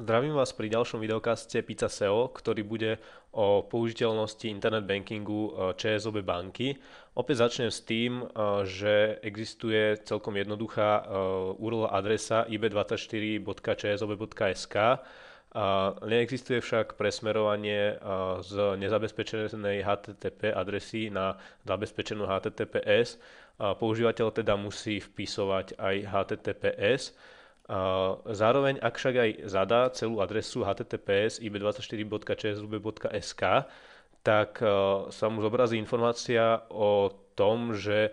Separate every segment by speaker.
Speaker 1: Zdravím vás pri ďalšom videokaste Pizza SEO, ktorý bude o použiteľnosti internet bankingu e, ČSOB banky. Opäť začnem s tým, e, že existuje celkom jednoduchá e, URL adresa ib24.čsob.sk Neexistuje však presmerovanie z nezabezpečenej HTTP adresy na zabezpečenú HTTPS. Používateľ teda musí vpisovať aj HTTPS. Zároveň, ak však aj zadá celú adresu https ib24.csrub.sk, tak e, sa mu zobrazí informácia o tom, že e,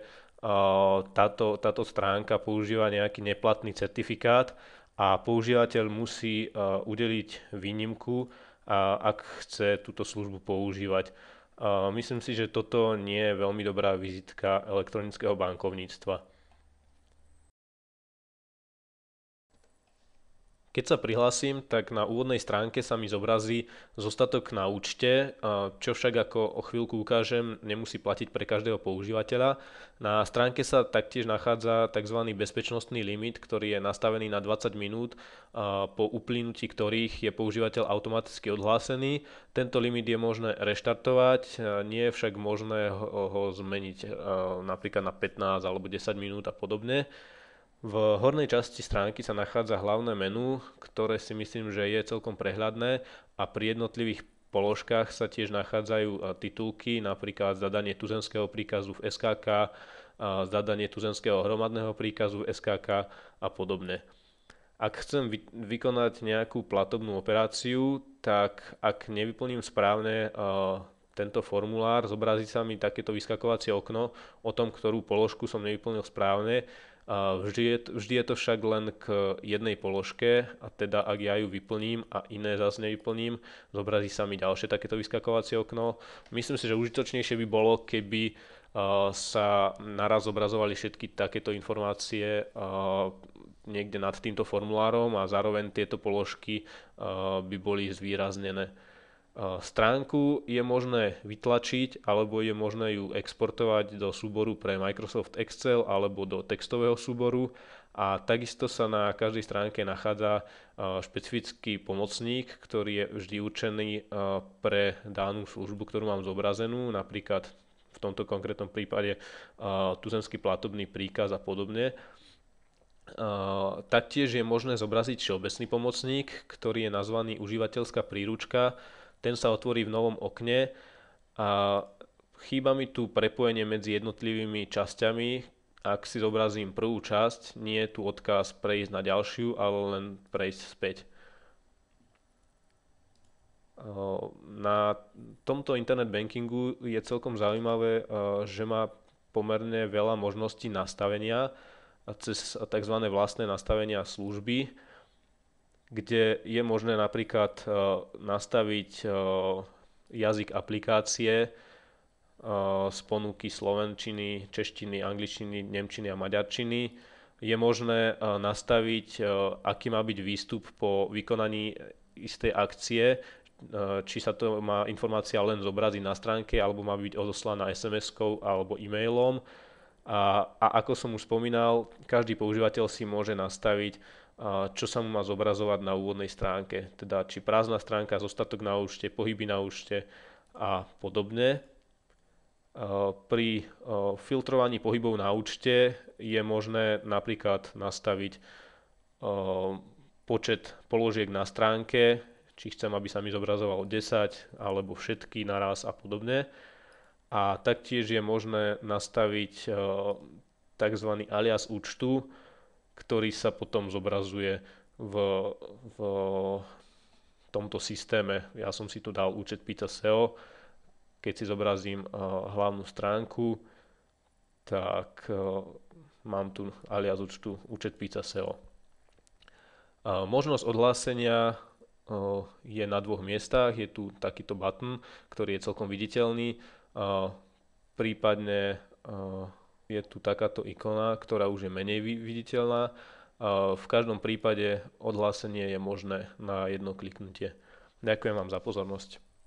Speaker 1: táto, táto stránka používa nejaký neplatný certifikát a používateľ musí e, udeliť výnimku, ak chce túto službu používať. Myslím si, že toto nie je veľmi dobrá vizitka elektronického bankovníctva. Keď sa prihlásim, tak na úvodnej stránke sa mi zobrazí zostatok na účte, čo však ako o chvíľku ukážem, nemusí platiť pre každého používateľa. Na stránke sa taktiež nachádza tzv. bezpečnostný limit, ktorý je nastavený na 20 minút, po uplynutí ktorých je používateľ automaticky odhlásený. Tento limit je možné reštartovať, nie je však možné ho zmeniť napríklad na 15 alebo 10 minút a podobne. V hornej časti stránky sa nachádza hlavné menu, ktoré si myslím, že je celkom prehľadné a pri jednotlivých položkách sa tiež nachádzajú titulky, napríklad zadanie tuzemského príkazu v SKK, zadanie tuzemského hromadného príkazu v SKK a podobne. Ak chcem vy- vykonať nejakú platobnú operáciu, tak ak nevyplním správne uh, tento formulár, zobrazí sa mi takéto vyskakovacie okno o tom, ktorú položku som nevyplnil správne Vždy je, vždy je to však len k jednej položke a teda ak ja ju vyplním a iné zase nevyplním, zobrazí sa mi ďalšie takéto vyskakovacie okno. Myslím si, že užitočnejšie by bolo, keby sa naraz zobrazovali všetky takéto informácie niekde nad týmto formulárom a zároveň tieto položky by boli zvýraznené. Stránku je možné vytlačiť alebo je možné ju exportovať do súboru pre Microsoft Excel alebo do textového súboru a takisto sa na každej stránke nachádza špecifický pomocník, ktorý je vždy určený pre danú službu, ktorú mám zobrazenú, napríklad v tomto konkrétnom prípade tuzemský platobný príkaz a podobne. taktiež je možné zobraziť všeobecný pomocník, ktorý je nazvaný užívateľská príručka, ten sa otvorí v novom okne a chýba mi tu prepojenie medzi jednotlivými časťami. Ak si zobrazím prvú časť, nie je tu odkaz prejsť na ďalšiu, ale len prejsť späť. Na tomto internet bankingu je celkom zaujímavé, že má pomerne veľa možností nastavenia cez tzv. vlastné nastavenia služby kde je možné napríklad e, nastaviť e, jazyk aplikácie e, z ponuky slovenčiny, češtiny, angličtiny, nemčiny a maďarčiny. Je možné nastaviť, aký má byť výstup po vykonaní istej akcie, či sa to má informácia len zobraziť na stránke, alebo má byť odoslaná SMS-kou alebo e-mailom a, a ako som už spomínal, každý používateľ si môže nastaviť, čo sa mu má zobrazovať na úvodnej stránke. Teda či prázdna stránka, zostatok na účte, pohyby na účte a podobne. Pri filtrovaní pohybov na účte je možné napríklad nastaviť počet položiek na stránke, či chcem, aby sa mi zobrazoval 10 alebo všetky naraz a podobne a taktiež je možné nastaviť e, tzv. alias účtu, ktorý sa potom zobrazuje v, v tomto systéme. Ja som si tu dal účet Pizza SEO. Keď si zobrazím e, hlavnú stránku, tak e, mám tu alias účtu účet Pizza SEO. Možnosť odhlásenia je na dvoch miestach. Je tu takýto button, ktorý je celkom viditeľný Prípadne je tu takáto ikona, ktorá už je menej viditeľná. V každom prípade odhlásenie je možné na jedno kliknutie. Ďakujem vám za pozornosť.